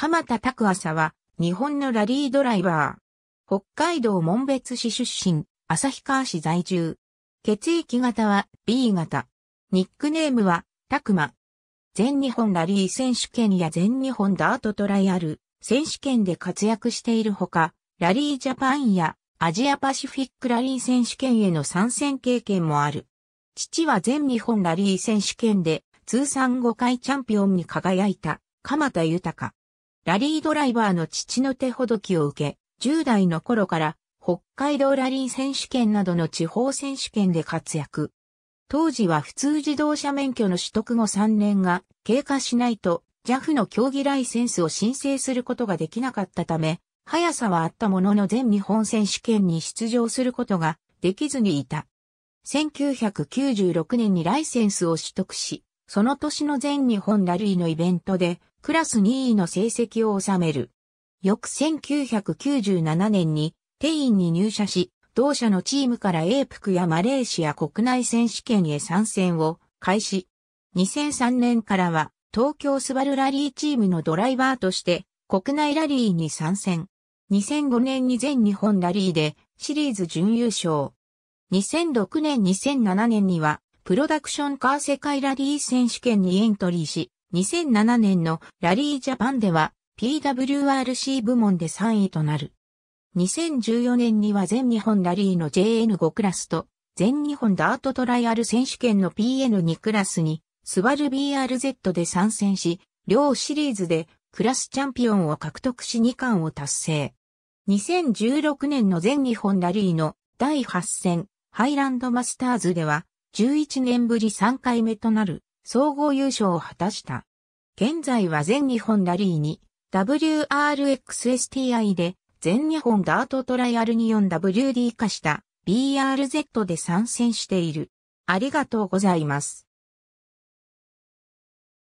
鎌田拓浅は、日本のラリードライバー。北海道門別市出身、旭川市在住。血液型は B 型。ニックネームは、拓く全日本ラリー選手権や全日本ダートトライアル選手権で活躍しているほか、ラリージャパンやアジアパシフィックラリー選手権への参戦経験もある。父は全日本ラリー選手権で通算5回チャンピオンに輝いた鎌田豊。ラリードライバーの父の手ほどきを受け、10代の頃から北海道ラリー選手権などの地方選手権で活躍。当時は普通自動車免許の取得後3年が経過しないと JAF の競技ライセンスを申請することができなかったため、速さはあったものの全日本選手権に出場することができずにいた。1996年にライセンスを取得し、その年の全日本ラリーのイベントでクラス2位の成績を収める。翌1997年に、テインに入社し、同社のチームからエープクやマレーシア国内選手権へ参戦を開始。2003年からは東京スバルラリーチームのドライバーとして国内ラリーに参戦。2005年に全日本ラリーでシリーズ準優勝。2006年2007年にはプロダクションカー世界ラリー選手権にエントリーし、2007年のラリージャパンでは PWRC 部門で3位となる。2014年には全日本ラリーの JN5 クラスと全日本ダートトライアル選手権の PN2 クラスにスバル BRZ で参戦し、両シリーズでクラスチャンピオンを獲得し2冠を達成。2016年の全日本ラリーの第8戦ハイランドマスターズでは11年ぶり3回目となる総合優勝を果たした。現在は全日本ラリーに WRXSTI で全日本ダートトライアルに4 WD 化した BRZ で参戦している。ありがとうございます。